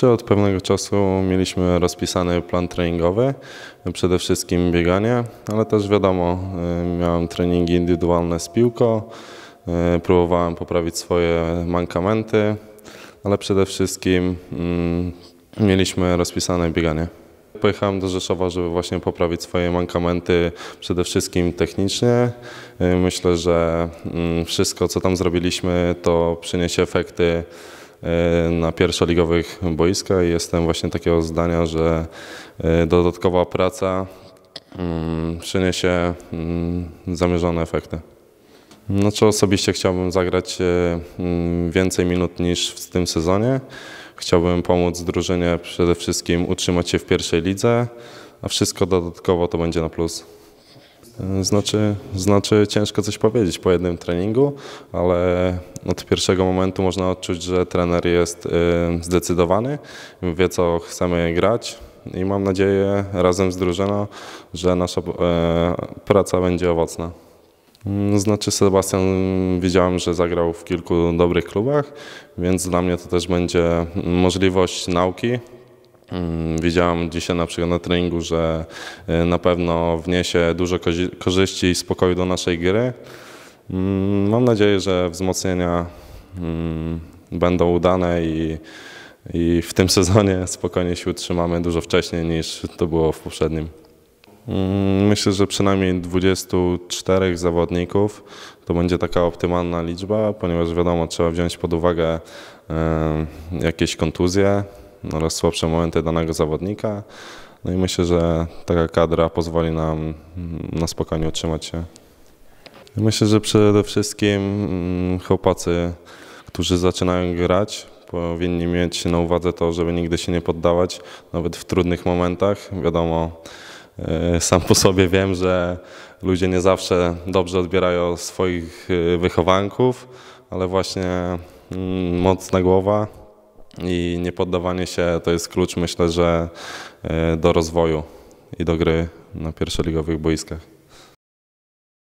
czy od pewnego czasu mieliśmy rozpisany plan treningowy, przede wszystkim bieganie, ale też wiadomo, y, miałem treningi indywidualne z piłką, y, próbowałem poprawić swoje mankamenty, ale przede wszystkim mm, mieliśmy rozpisane bieganie. Pojechałem do Rzeszowa, żeby właśnie poprawić swoje mankamenty, przede wszystkim technicznie. Y, myślę, że mm, wszystko, co tam zrobiliśmy, to przyniesie efekty E, na pierwszoligowych boiskach. Jestem właśnie takiego zdania, że e, dodatkowa praca mm, przyniesie mm, zamierzone efekty. Znaczy osobiście chciałbym zagrać e, mm, więcej minut niż w tym sezonie. Chciałbym pomóc drużynie przede wszystkim utrzymać się w pierwszej lidze, a wszystko dodatkowo to będzie na plus. E, znaczy, znaczy ciężko coś powiedzieć po jednym treningu, ale od pierwszego momentu można odczuć, że trener jest e, zdecydowany, wie co chcemy grać i mam nadzieję razem z drużyną, że nasza e, praca będzie owocna. Mm, znaczy Sebastian widziałem, że zagrał w kilku dobrych klubach, więc dla mnie to też będzie możliwość nauki Mm, Widziałam dzisiaj na przykład na treningu, że y, na pewno wniesie dużo korzyści i spokoju do naszej gry. Mm, mam nadzieję, że wzmocnienia mm, będą udane i, i w tym sezonie spokojnie się utrzymamy dużo wcześniej niż to było w poprzednim. Myślę, że przynajmniej 24 zawodników to będzie taka optymalna liczba, ponieważ wiadomo, trzeba wziąć pod uwagę y, jakieś kontuzje, oraz słabsze momenty danego zawodnika. No i myślę, że taka kadra pozwoli nam mm, na spokojnie utrzymać się. Myślę, że przede wszystkim mm, chłopacy, którzy zaczynają grać, powinni mieć na uwadze to, żeby nigdy się nie poddawać, nawet w trudnych momentach. Wiadomo, e, sam po sobie wiem, że ludzie nie zawsze dobrze odbierają swoich e, wychowanków, ale właśnie mm, mocna głowa, i niepoddawanie się to jest klucz, myślę, że e, do rozwoju i do gry na pierwszoligowych boiskach.